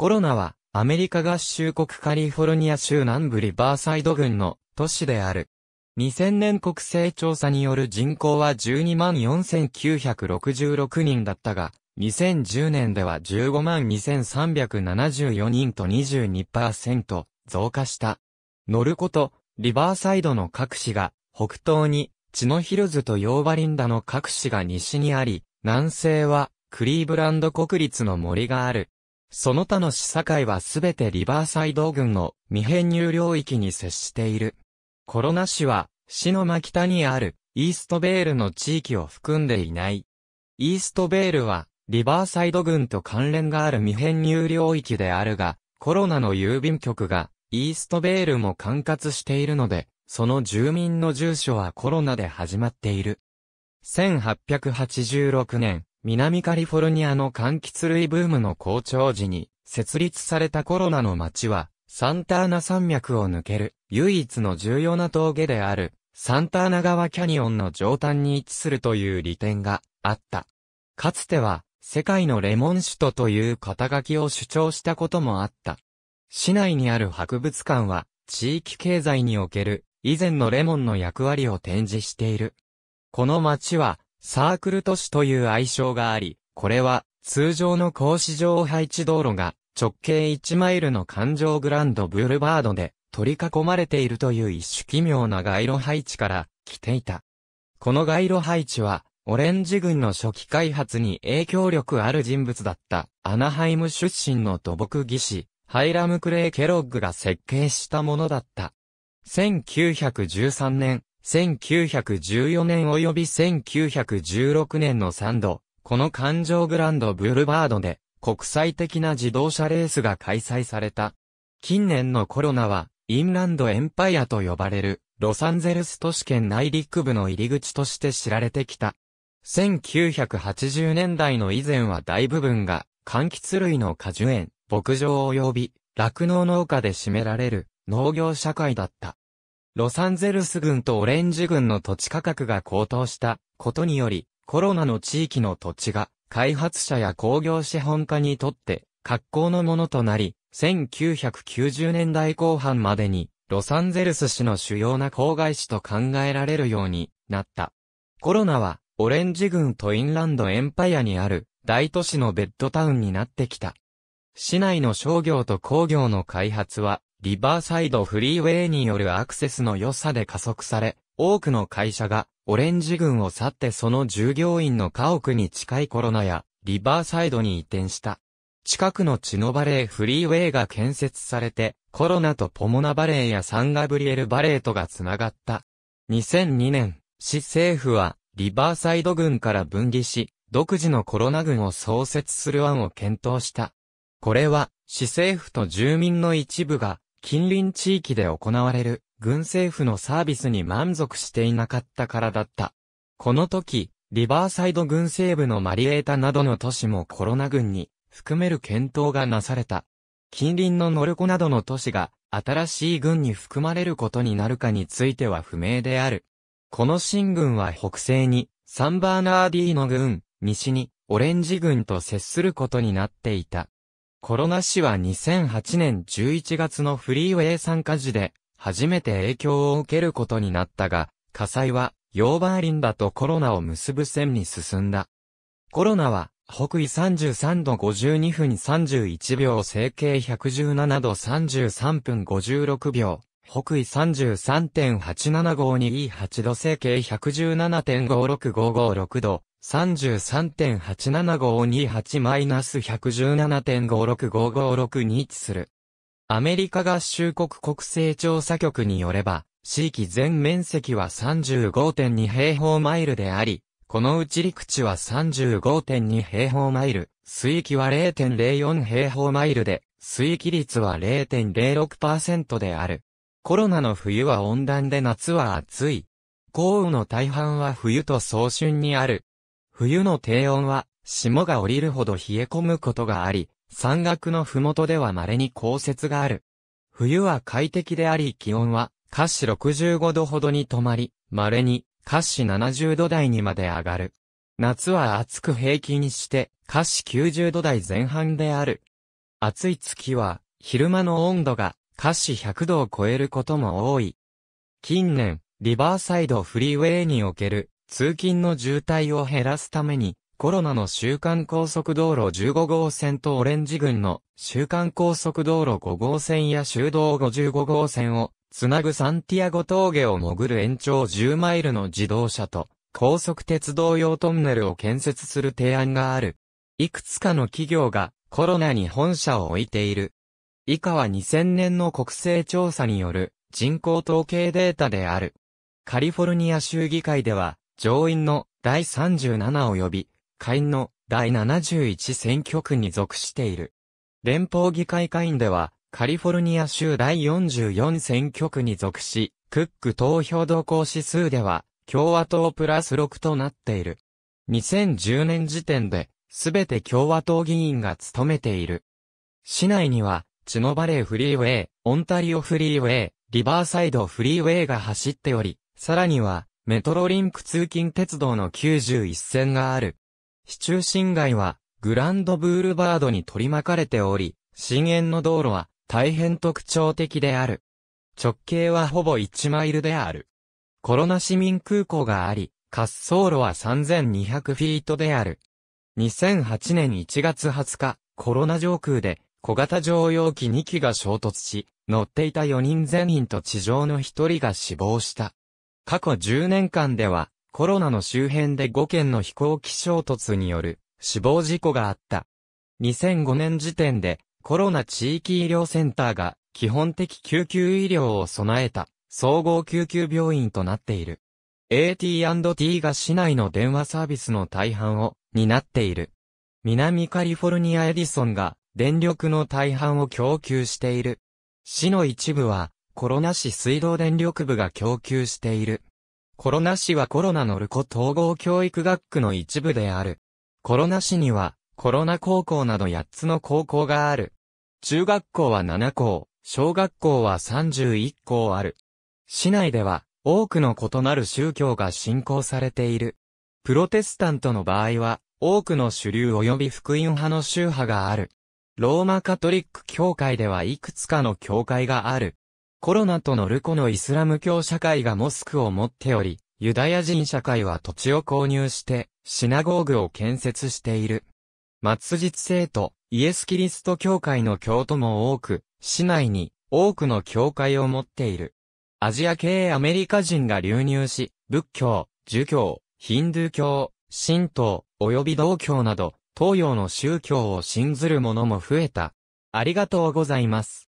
コロナは、アメリカ合衆国カリフォルニア州南部リバーサイド郡の都市である。2000年国勢調査による人口は12万4966人だったが、2010年では15万2374人と22%増加した。乗ることリバーサイドの各市が北東に血のヒルズとヨーバリンダの各市が西にあり、南西はクリーブランド国立の森がある。その他の市境はすべてリバーサイド郡の未編入領域に接している。コロナ市は、市の真北にある、イーストベールの地域を含んでいない。イーストベールは、リバーサイド郡と関連がある未編入領域であるが、コロナの郵便局が、イーストベールも管轄しているので、その住民の住所はコロナで始まっている。1886年、南カリフォルニアの柑橘類ブームの好調時に、設立されたコロナの町は、サンターナ山脈を抜ける、唯一の重要な峠である、サンターナ川キャニオンの上端に位置するという利点があった。かつては、世界のレモン首都という肩書きを主張したこともあった。市内にある博物館は、地域経済における、以前のレモンの役割を展示している。この町は、サークル都市という愛称があり、これは通常の格子状配置道路が直径1マイルの環状グランドブルバードで取り囲まれているという一種奇妙な街路配置から来ていた。この街路配置は、オレンジ軍の初期開発に影響力ある人物だったアナハイム出身の土木技師、ハイラム・クレイ・ケロッグが設計したものだった。1913年、1914年及び1916年の3度、この環状グランドブルバードで国際的な自動車レースが開催された。近年のコロナは、インランドエンパイアと呼ばれる、ロサンゼルス都市圏内陸部の入り口として知られてきた。1980年代の以前は大部分が、柑橘類の果樹園、牧場及び、酪農農家で占められる農業社会だった。ロサンゼルス軍とオレンジ軍の土地価格が高騰したことにより、コロナの地域の土地が開発者や工業資本家にとって格好のものとなり、1990年代後半までにロサンゼルス市の主要な郊外市と考えられるようになった。コロナはオレンジ軍とインランドエンパイアにある大都市のベッドタウンになってきた。市内の商業と工業の開発はリバーサイドフリーウェイによるアクセスの良さで加速され、多くの会社がオレンジ軍を去ってその従業員の家屋に近いコロナやリバーサイドに移転した。近くのチノバレーフリーウェイが建設されて、コロナとポモナバレーやサンガブリエルバレーとがつながった。2002年、市政府は、リバーサイド軍から分離し、独自のコロナ軍を創設する案を検討した。これは、市政府と住民の一部が、近隣地域で行われる軍政府のサービスに満足していなかったからだった。この時、リバーサイド軍西部のマリエータなどの都市もコロナ軍に含める検討がなされた。近隣のノルコなどの都市が新しい軍に含まれることになるかについては不明である。この新軍は北西にサンバーナーディーの軍、西にオレンジ軍と接することになっていた。コロナ死は2008年11月のフリーウェイ参加時で、初めて影響を受けることになったが、火災は、ヨーバーリンダとコロナを結ぶ線に進んだ。コロナは、北緯33度52分31秒、整形117度33分56秒、北緯33.875 2 8度、整形117.56556度、33.87528-117.56556に位置する。アメリカ合衆国国勢調査局によれば、地域全面積は35.2平方マイルであり、このうち陸地は35.2平方マイル、水域は0.04平方マイルで、水域率は0.06%である。コロナの冬は温暖で夏は暑い。降雨の大半は冬と早春にある。冬の低温は、霜が降りるほど冷え込むことがあり、山岳の麓では稀に降雪がある。冬は快適であり気温は、華氏65度ほどに止まり、稀に、華氏70度台にまで上がる。夏は暑く平均して、華氏90度台前半である。暑い月は、昼間の温度が、華氏100度を超えることも多い。近年、リバーサイドフリーウェイにおける通勤の渋滞を減らすために、コロナの週間高速道路15号線とオレンジ群の週間高速道路5号線や修道55号線をつなぐサンティアゴ峠を潜る延長10マイルの自動車と高速鉄道用トンネルを建設する提案がある。いくつかの企業がコロナに本社を置いている。以下は2000年の国勢調査による人口統計データである。カリフォルニア州議会では上院の第37及び、下院の第71選挙区に属している。連邦議会下院では、カリフォルニア州第44選挙区に属し、クック投票動向指数では、共和党プラス6となっている。2010年時点で、すべて共和党議員が務めている。市内には、チノバレーフリーウェイ、オンタリオフリーウェイ、リバーサイドフリーウェイが走っており、さらには、メトロリンク通勤鉄道の91線がある。市中心街は、グランドブールバードに取り巻かれており、深淵の道路は大変特徴的である。直径はほぼ1マイルである。コロナ市民空港があり、滑走路は3200フィートである。2008年1月20日、コロナ上空で小型乗用機2機が衝突し、乗っていた4人全員と地上の1人が死亡した。過去10年間では、コロナの周辺で5件の飛行機衝突による死亡事故があった。2005年時点でコロナ地域医療センターが基本的救急医療を備えた総合救急病院となっている。AT&T が市内の電話サービスの大半を担っている。南カリフォルニアエディソンが電力の大半を供給している。市の一部はコロナ市水道電力部が供給している。コロナ市はコロナのルコ統合教育学区の一部である。コロナ市には、コロナ高校など8つの高校がある。中学校は7校、小学校は31校ある。市内では、多くの異なる宗教が信仰されている。プロテスタントの場合は、多くの主流及び福音派の宗派がある。ローマカトリック教会ではいくつかの教会がある。コロナとのルコのイスラム教社会がモスクを持っており、ユダヤ人社会は土地を購入して、シナゴーグを建設している。末日生徒、イエス・キリスト教会の教徒も多く、市内に多くの教会を持っている。アジア系アメリカ人が流入し、仏教、儒教、ヒンドゥー教、神道、及び道教など、東洋の宗教を信ずる者も増えた。ありがとうございます。